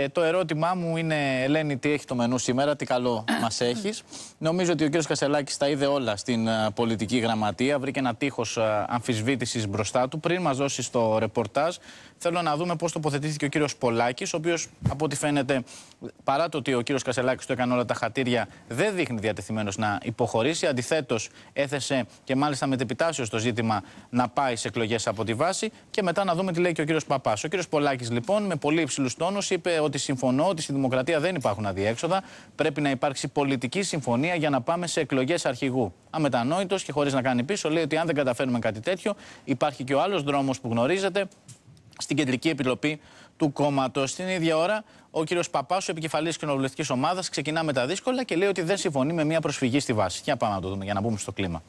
Ε, το ερώτημά μου είναι, Ελένη, τι έχει το μενού σήμερα, τι καλό μας έχεις. Νομίζω ότι ο κ. Κασελάκης τα είδε όλα στην ε, πολιτική γραμματεία. Βρήκε ένα τείχος ε, αμφισβήτησης μπροστά του. Πριν μας δώσει το ρεπορτάζ, Θέλω να δούμε πώς τοποθετήθηκε ο κύριος Πολάκης, ο οποίος από ό,τι φαίνεται, παρά το ότι ο κύριος Κασελάκης το έκανε όλα τα χατήρια, δεν δείχνει διατεθειμένος να υποχωρήσει. Αντιθέτως, έθεσε και μάλιστα με τεπιτάσιο το ζήτημα να πάει σε εκλογές από τη βάση. Και μετά να δούμε τι λέει και ο κύριος Παπάς. Ο κύριος Πολάκης, λοιπόν, με πολύ υψηλούς τόνους, είπε ότι συμφωνώ ότι στη δημοκρατία δεν υπάρχουν αδιέξοδα. Πρέπει να υπάρξει πολιτική συμφωνία για να πάμε σε εκλογές αρχηγού. Αμετανόητος και χωρίς να κάνει πίσω, λέει ότι αν δεν καταφέρουμε κάτι τέτοιο, υπάρχει και ο άλλος δρόμος που γνωρίζετε, στην Κεντρική Επιτροπή του κόμματος. Την ίδια ώρα, ο κύριος Παπάς, ο επικεφαλής κοινοβουλευτικής ομάδας, ξεκινά με τα δύσκολα και λέει ότι δεν συμφωνεί με μια προσφυγή στη βάση. Για πάμε να το δούμε, για να μπούμε στο κλίμα.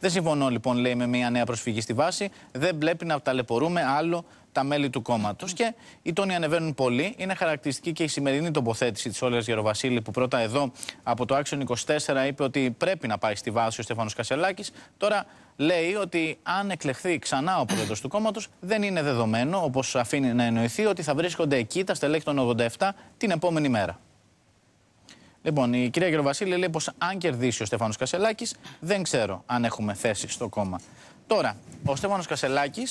Δεν συμφωνώ λοιπόν, λέει, με μια νέα προσφυγή στη βάση. Δεν βλέπει να ταλαιπωρούμε άλλο τα μέλη του κόμματος. Και οι τόνοι ανεβαίνουν πολύ. Είναι χαρακτηριστική και η σημερινή τοποθέτηση της Όλια Γεροβασίλη, που πρώτα εδώ από το Άξιον 24 είπε ότι πρέπει να πάει στη βάση ο Στέφανος Κασελάκης. Τώρα λέει ότι αν εκλεχθεί ξανά ο πρόεδρος του κόμματος, δεν είναι δεδομένο, όπως αφήνει να εννοηθεί, ότι θα βρίσκονται εκεί τα στελέχη την επόμενη μέρα. Λοιπόν, η κυρία Γεροβασίλη λέει πως αν κερδίσει ο Στέφανο Κασελάκης, δεν ξέρω αν έχουμε θέση στο κόμμα. Τώρα, ο Στέφανο Κασελάκης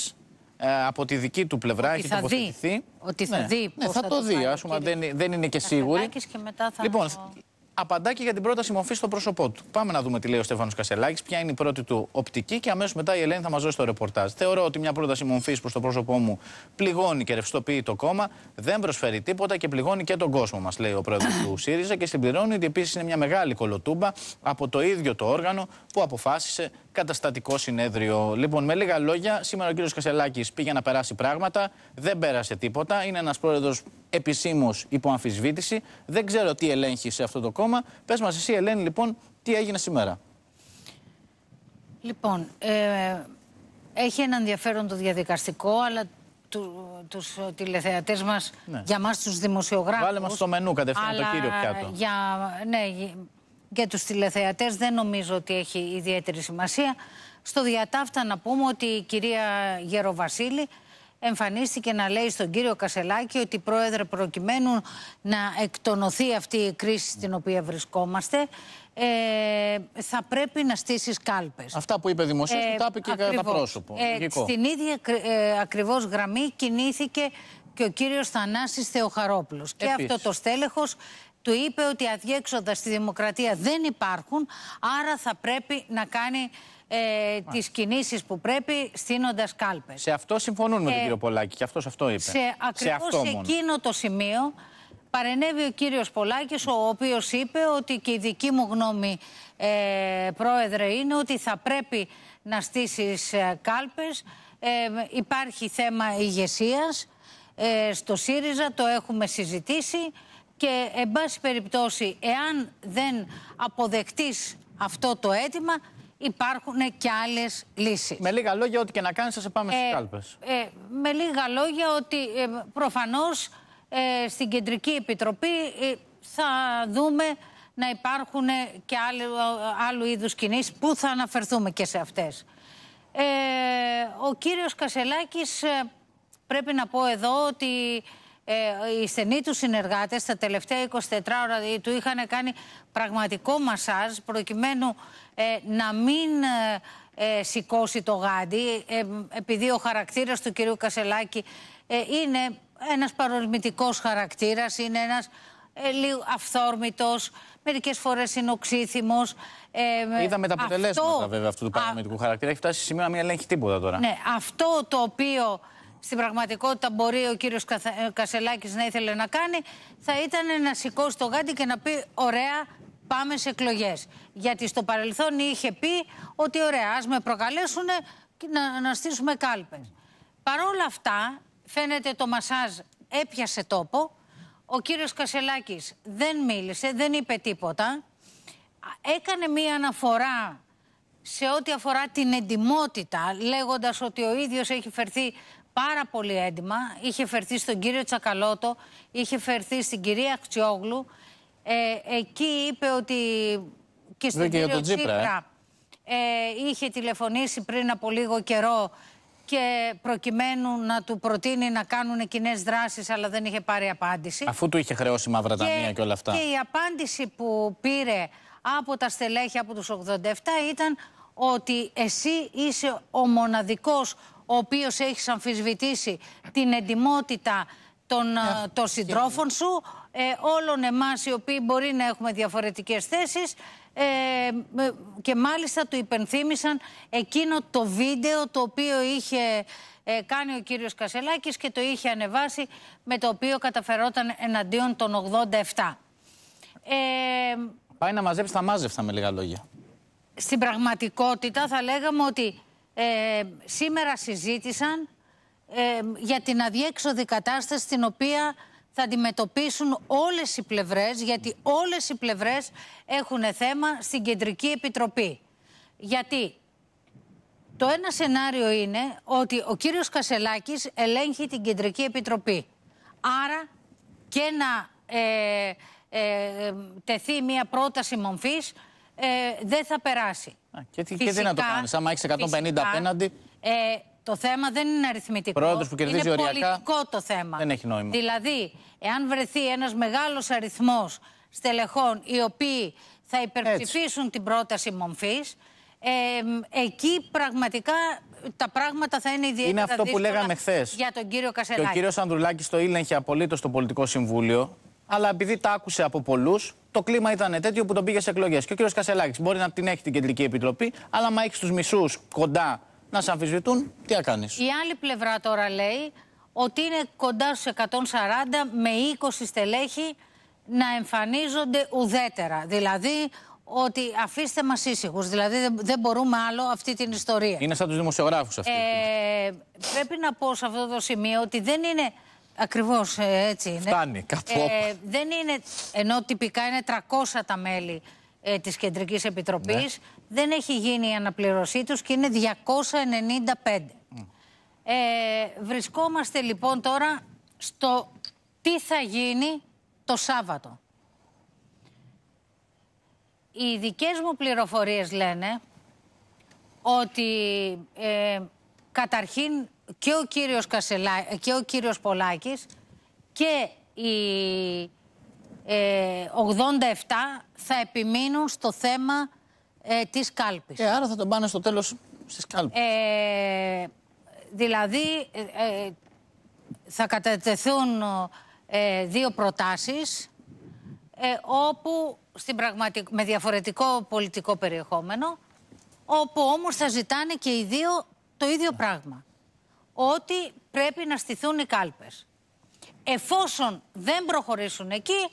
ε, από τη δική του πλευρά ότι έχει θα τοποθετηθεί. ότι θα ναι, δει. Ναι, θα, το δει, α πούμε, δεν, δεν είναι και σίγουρη. Και μετά θα λοιπόν, απαντά και για την πρόταση μορφής στο πρόσωπό του. Πάμε να δούμε τι λέει ο Στέφανος Κασελάκης, ποια είναι η πρώτη του οπτική και αμέσως μετά η Ελένη θα μας δώσει το ρεπορτάζ. Θεωρώ ότι μια πρόταση μορφής προς το πρόσωπό μου πληγώνει και ρευστοποιεί το κόμμα, δεν προσφέρει τίποτα και πληγώνει και τον κόσμο μας, λέει ο πρόεδρος του ΣΥΡΙΖΑ και συμπληρώνει ότι επίσης είναι μια μεγάλη κολοτούμπα από το ίδιο το όργανο που αποφάσισε καταστατικό συνέδριο. Λοιπόν, με λίγα λόγια, σήμερα ο κύριος Κασελάκης πήγε να περάσει πράγματα, δεν πέρασε τίποτα. Είναι ένας πρόεδρος επισήμως υπό αμφισβήτηση. Δεν ξέρω τι ελέγχει σε αυτό το κόμμα. Πες μας, εσύ, Ελένη, λοιπόν, τι έγινε σήμερα. Λοιπόν, ε, έχει ένα ενδιαφέρον το διαδικαστικό, αλλά του, τους τηλεθεατές μας, ναι. για μας τους δημοσιογράφους. Βάλε μας στο μενού κατευθείαν το κύριο πιάτο. Για, ναι, για τους τηλεθεατές δεν νομίζω ότι έχει ιδιαίτερη σημασία. Στο διατάφτα να πούμε ότι η κυρία Γεροβασίλη εμφανίστηκε να λέει στον κύριο Κασελάκη ότι πρόεδρε προκειμένου να εκτονωθεί αυτή η κρίση στην οποία βρισκόμαστε ε, θα πρέπει να στήσεις κάλπες. Αυτά που είπε δημοσίως ε, τα είπε και κατά πρόσωπο. Ε, στην ίδια ε, ακριβώς γραμμή κινήθηκε και ο κύριος Θανάσης Θεοχαρόπουλος. Και αυτό το στέλεχος του είπε ότι αδιέξοδα στη δημοκρατία δεν υπάρχουν, άρα θα πρέπει να κάνει ε, τις κινήσεις που πρέπει, στείνοντας κάλπες. Σε αυτό συμφωνούν με τον ε, κύριο Πολάκη, και αυτός αυτό είπε. Σε ακριβώ εκείνο το σημείο παρενέβη ο κύριος Πολάκης, ο οποίος είπε ότι και η δική μου γνώμη, ε, πρόεδρε, είναι ότι θα πρέπει να στήσεις ε, κάλπες. Ε, υπάρχει θέμα ηγεσίας ε, στο ΣΥΡΙΖΑ, το έχουμε συζητήσει και εν πάση περιπτώσει εάν δεν αποδεκτείς αυτό το αίτημα υπάρχουν και άλλες λύσεις. Με λίγα λόγια, ό,τι και να κάνεις, θα σε πάμε ε, ε, με λίγα λόγια, ότι ε, προφανώς ε, στην Κεντρική Επιτροπή ε, θα δούμε να υπάρχουν και άλλου, άλλου είδους κινήσεις που θα αναφερθούμε και σε αυτές. ο κύριος Κασελάκης πρέπει να πω εδώ ότι ε, οι στενοί τους συνεργάτες τα τελευταία 24 ώρα ε, του είχαν κάνει πραγματικό μασάζ προκειμένου ε, να μην σηκώσει το γάντι επειδή ο χαρακτήρας του κυρίου Κασελάκη είναι ένας παρορμητικός χαρακτήρας, είναι ένας ε, λίγο αυθόρμητος, μερικές φορές είναι οξύθυμος. Ε, Είδαμε τα αποτελέσματα αυτό, βέβαια αυτού του παρορμητικού χαρακτήρα. Έχει φτάσει σε σημείο να μην ελέγχει τίποτα τώρα. Ναι, αυτό το οποίο στην πραγματικότητα μπορεί ο κύριος ε, Κασελάκης να ήθελε να κάνει, θα ήταν να σηκώσει το γάντι και να πει «Ωραία, πάμε σε εκλογές». Γιατί στο παρελθόν είχε πει ότι «Ωραία, ας με προκαλέσουν να, να στήσουμε κάλπες». Παρόλα αυτά, φαίνεται το μασάζ έπιασε τόπο. Ο κύριος Κασελάκης δεν μίλησε, δεν είπε τίποτα. Έκανε μία αναφορά σε ό,τι αφορά την εντιμότητα, λέγοντας ότι ο ίδιος έχει φερθεί πάρα πολύ έντοιμα. Είχε φερθεί στον κύριο Τσακαλώτο, είχε φερθεί στην κυρία Χτσιόγλου. Ε, εκεί είπε ότι και στον κύριο ε. Τσίπρα ε, είχε τηλεφωνήσει πριν από λίγο καιρό και προκειμένου να του προτείνει να κάνουν κοινές δράσεις αλλά δεν είχε πάρει απάντηση. Αφού του είχε χρεώσει μαύρα ταμεία και, και όλα αυτά. Και η απάντηση που πήρε από τα στελέχη από τους 87 ήταν ότι εσύ είσαι ο μοναδικός ο οποίος έχεις αμφισβητήσει την εντιμότητα των, ε, ε, των συντρόφων σου, ε, όλων εμάς οι οποίοι μπορεί να έχουμε διαφορετικές θέσεις ε, ε και μάλιστα του υπενθύμησαν εκείνο το βίντεο το οποίο είχε κάνει ο κύριος Κασελάκης και το είχε ανεβάσει με το οποίο καταφερόταν εναντίον των 87. Ε, Πάει να μαζέψει τα μάζευτα με λίγα λόγια. Στην πραγματικότητα θα λέγαμε ότι ε, σήμερα συζήτησαν ε, για την αδιέξοδη κατάσταση στην οποία θα αντιμετωπίσουν όλες οι πλευρές, γιατί όλες οι πλευρές έχουν θέμα στην Κεντρική Επιτροπή. Γιατί το ένα σενάριο είναι ότι ο κύριος Κασελάκης ελέγχει την Κεντρική Επιτροπή. Άρα και να ε, ε, ε τεθεί μια πρόταση μομφής ε, δεν θα περάσει. Και, τι, και τι να το κάνεις, άμα έχεις 150 φυσικά, απέναντι. Ε, το θέμα δεν είναι αριθμητικό. Πρόεδρος που κερδίζει είναι οριακά, πολιτικό το θέμα. Δεν έχει νόημα. Δηλαδή, εάν βρεθεί ένας μεγάλος αριθμός στελεχών οι οποίοι θα υπερψηφίσουν την πρόταση μομφής. Ε, εκεί πραγματικά τα πράγματα θα είναι ιδιαίτερα είναι αυτό που λέγαμε χθες. για τον κύριο Κασελάκη. Και ο κύριος Ανδρουλάκης το ήλεγχε απολύτως στο πολιτικό συμβούλιο αλλά επειδή τα άκουσε από πολλούς, το κλίμα ήταν τέτοιο που τον πήγε σε εκλογές. Και ο κύριος Κασελάκης μπορεί να την έχει την κεντρική επιτροπή, αλλά μα έχεις τους μισούς κοντά να σε αμφισβητούν, τι θα κάνεις. Η άλλη πλευρά τώρα λέει ότι είναι κοντά στους 140 με 20 στελέχη να εμφανίζονται ουδέτερα. Δηλαδή ότι αφήστε μας ήσυχους. Δηλαδή δεν μπορούμε άλλο αυτή την ιστορία. Είναι σαν τους δημοσιογράφους αυτοί. Ε, πρέπει να πω σε αυτό το σημείο ότι δεν είναι Ακριβώς ε, έτσι είναι. Φτάνει κάπου. Ε, δεν είναι, ενώ τυπικά είναι 300 τα μέλη ε, της Κεντρικής Επιτροπής, ναι. δεν έχει γίνει η αναπληρωσή τους και είναι 295. Ε, βρισκόμαστε λοιπόν τώρα στο τι θα γίνει το Σάββατο. Οι δικές μου πληροφορίες λένε ότι ε, καταρχήν και ο κύριος, Κασελά, και ο κύριος Πολάκης και ε, οι 87 θα επιμείνουν στο θέμα ε, της κάλπης. Ε, άρα θα τον πάνε στο τέλος στις κάλπες. Ε, δηλαδή θα κατατεθούν δύο προτάσεις όπου στην με διαφορετικό πολιτικό περιεχόμενο όπου όμως θα ζητάνε και οι δύο το ίδιο πράγμα ότι πρέπει να στηθούν οι κάλπες. Εφόσον δεν προχωρήσουν εκεί,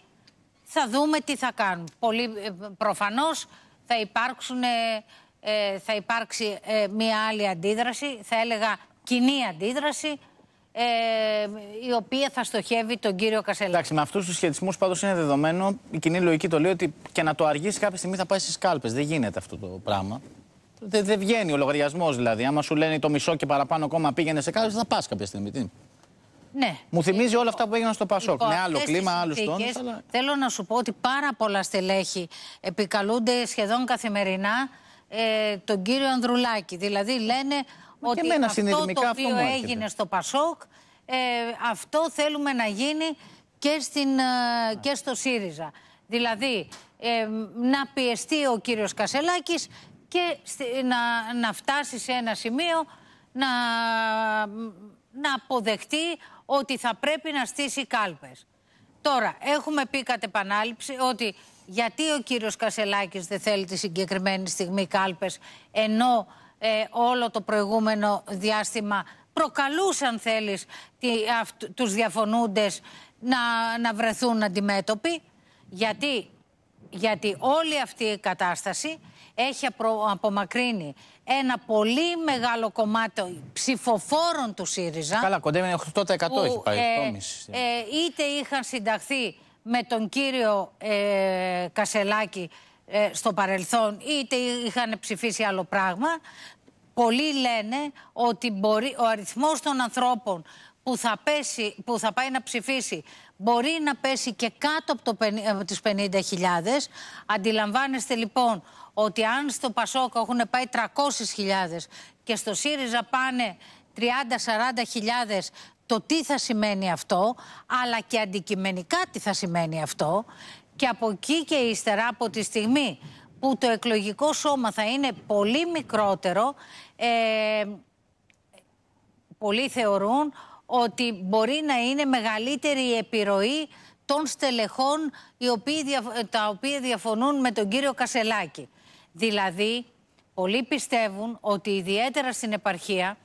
θα δούμε τι θα κάνουν. Πολύ ε, προφανώς θα, υπάρξουν, ε, θα υπάρξει ε, μια άλλη αντίδραση, θα έλεγα κοινή αντίδραση, ε, η οποία θα στοχεύει τον κύριο Κασέλη. Εντάξει, με αυτούς τους σχετισμούς πάντως είναι δεδομένο, η κοινή λογική το λέει ότι και να το αργήσει κάποια στιγμή θα πάει στις κάλπες. Δεν γίνεται αυτό το πράγμα. Δεν δε βγαίνει ο λογαριασμός δηλαδή. Άμα σου λένε το μισό και παραπάνω κόμμα πήγαινε σε κάτι, θα πας κάποια στιγμή. Τι? Ναι. Μου θυμίζει όλα αυτά που έγιναν στο Πασόκ. Λοιπόν, με άλλο κλίμα, άλλου τόνους. Αλλά... Θέλω να σου πω ότι πάρα πολλά στελέχη επικαλούνται σχεδόν καθημερινά ε, τον κύριο Ανδρουλάκη. Δηλαδή λένε ότι αυτό το οποίο έγινε στο Πασόκ, ε, αυτό θέλουμε να γίνει και, στην, ε, και στο ΣΥΡΙΖΑ. Δηλαδή, ε, να πιεστεί ο κύριος Κασελάκης και στη, να, να φτάσει σε ένα σημείο να, να αποδεχτεί ότι θα πρέπει να στήσει κάλπες. Τώρα, έχουμε πει κατ' επανάληψη ότι γιατί ο κύριος Κασελάκης δεν θέλει τη συγκεκριμένη στιγμή κάλπες, ενώ ε, όλο το προηγούμενο διάστημα προκαλούσαν θέλεις τη, αυ, τους διαφωνούντες να, να βρεθούν αντιμέτωποι. Γιατί γιατί όλη αυτή η κατάσταση έχει απομακρύνει ένα πολύ μεγάλο κομμάτι ψηφοφόρων του ΣΥΡΙΖΑ. Καλά, κοντά 8% που, έχει ε, ε. Ε, είτε είχαν συνταχθεί με τον κύριο ε, Κασελάκη στο παρελθόν, είτε είχαν ψηφίσει άλλο πράγμα. Πολλοί λένε ότι μπορεί, ο αριθμός των ανθρώπων που θα, πέσει, που θα πάει να ψηφίσει μπορεί να πέσει και κάτω από, το, από τις 50.000. Αντιλαμβάνεστε λοιπόν ότι αν στο Πασόκ έχουν πάει 300.000 και στο ΣΥΡΙΖΑ πάνε 30-40.000 το τι θα σημαίνει αυτό, αλλά και αντικειμενικά τι θα σημαίνει αυτό. Και από εκεί και ύστερα, από τη στιγμή που το εκλογικό σώμα θα είναι πολύ μικρότερο, ε, πολλοί θεωρούν ότι μπορεί να είναι μεγαλύτερη η επιρροή των στελεχών οι οποίοι, τα οποία διαφωνούν με τον κύριο Κασελάκη. Δηλαδή, πολλοί πιστεύουν ότι ιδιαίτερα στην επαρχία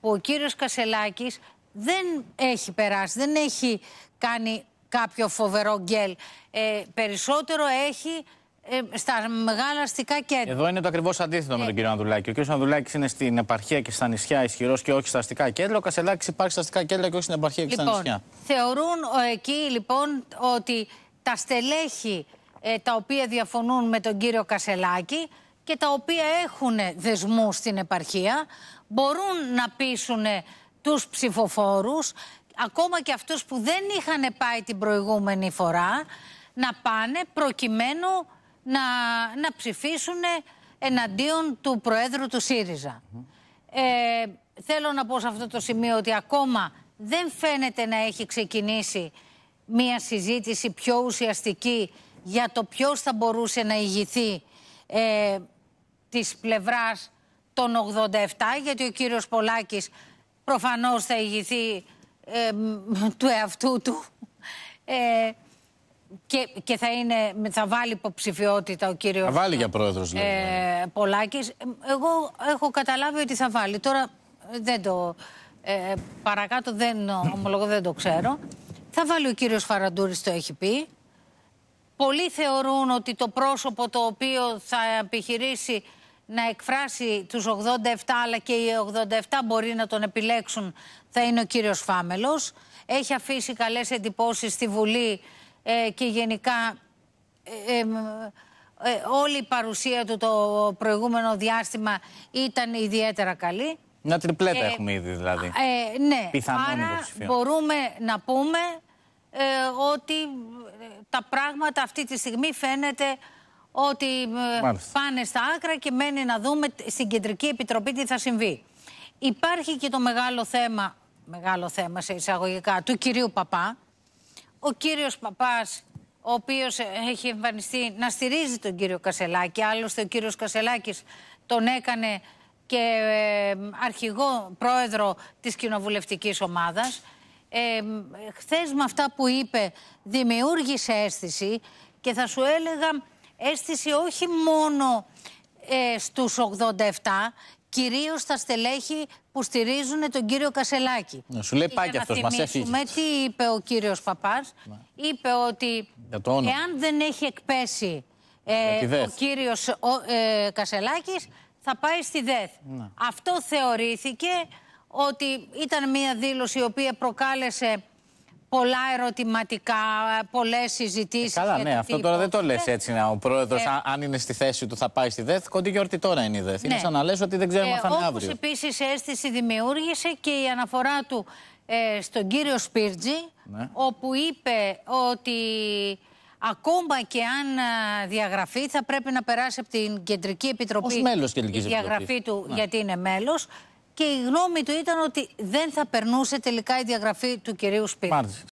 που ο κύριος Κασελάκης δεν έχει περάσει, δεν έχει κάνει κάποιο φοβερό γκέλ. Ε, περισσότερο έχει ε, στα μεγάλα αστικά κέντρα. Εδώ είναι το ακριβώς αντίθετο με τον ε. κύριο Ανδουλάκη. Ο κύριος Ανδουλάκη είναι στην επαρχία και στα νησιά ισχυρός και όχι στα αστικά κέντρα. Ο Κασελάκης υπάρχει στα αστικά κέντρα και όχι στην επαρχία και λοιπόν, στα νησιά. Θεωρούν ε, εκεί λοιπόν ότι τα στελέχη τα οποία διαφωνούν με τον κύριο Κασελάκη και τα οποία έχουν δεσμούς στην επαρχία μπορούν να πείσουν τους ψηφοφόρους, ακόμα και αυτούς που δεν είχαν πάει την προηγούμενη φορά να πάνε προκειμένου να, να ψηφίσουν εναντίον του Προέδρου του ΣΥΡΙΖΑ. Ε, θέλω να πω σε αυτό το σημείο ότι ακόμα δεν φαίνεται να έχει ξεκινήσει μία συζήτηση πιο ουσιαστική για το ποιος θα μπορούσε να ηγηθεί ε, της πλευράς των 87, γιατί ο κύριος Πολάκης προφανώς θα ηγηθεί ε, του εαυτού του. Ε, και, θα, είναι, θα βάλει υποψηφιότητα ο κύριος. Θα βάλει για ε, ναι. Πολάκης. Εγώ έχω καταλάβει ότι θα βάλει. Τώρα δεν το. Ε, παρακάτω δεν ομολογώ, δεν το ξέρω. Θα βάλει ο κύριος Φαραντούρης, το έχει πει. Πολλοί θεωρούν ότι το πρόσωπο το οποίο θα επιχειρήσει να εκφράσει τους 87 αλλά και οι 87 μπορεί να τον επιλέξουν θα είναι ο κύριος Φάμελος. Έχει αφήσει καλές εντυπώσεις στη Βουλή ε, και γενικά ε, ε, όλη η παρουσία του το προηγούμενο διάστημα ήταν ιδιαίτερα καλή. Μια τριπλέτα ε, έχουμε ήδη δηλαδή. ναι, Πιθανόν άρα μπορούμε να πούμε ότι τα πράγματα αυτή τη στιγμή φαίνεται ότι Μάλιστα. πάνε στα άκρα και μένει να δούμε στην Κεντρική Επιτροπή τι θα συμβεί. Υπάρχει και το μεγάλο θέμα, μεγάλο θέμα σε εισαγωγικά, του κυρίου Παπά, ο κύριος Παπάς ο οποίος ε, έχει εμφανιστεί να στηρίζει τον κύριο Κασελάκη. Άλλωστε ο κύριος Κασελάκης τον έκανε και ε, αρχηγό πρόεδρο της κοινοβουλευτικής ομάδας. Ε, χθες με αυτά που είπε δημιούργησε αίσθηση και θα σου έλεγα αίσθηση όχι μόνο ε, στους 87 κυρίως τα στελέχη που στηρίζουν τον κύριο Κασελάκη. Να σου λέει πάει αυτός, μας έφυγε. τι είπε ο κύριος Παπάς. Ναι. Είπε ότι εάν δεν έχει εκπέσει ε, ο κύριος ε, Κασελάκης, θα πάει στη ΔΕΘ. Ναι. Αυτό θεωρήθηκε ότι ήταν μια δήλωση η οποία προκάλεσε πολλά ερωτηματικά, πολλές συζητήσεις. Ε, καλά, ναι, αυτό τώρα δεν το λες έτσι. Να, ο πρόεδρος, ε, αν είναι στη θέση του, θα πάει στη ΔΕΘ. Κοντή γιορτή τώρα είναι η ΔΕΘ. Είναι ναι. σαν να λες ότι δεν ξέρουμε ε, αν θα είναι αύριο. επίσης αίσθηση δημιούργησε και η αναφορά του ε, στον κύριο Σπίρτζη, ναι. όπου είπε ότι ακόμα και αν διαγραφεί, θα πρέπει να περάσει από την Κεντρική Επιτροπή. και διαγραφή του, ναι. γιατί είναι μέλος και η γνώμη του ήταν ότι δεν θα περνούσε τελικά η διαγραφή του κυρίου Σπίτ.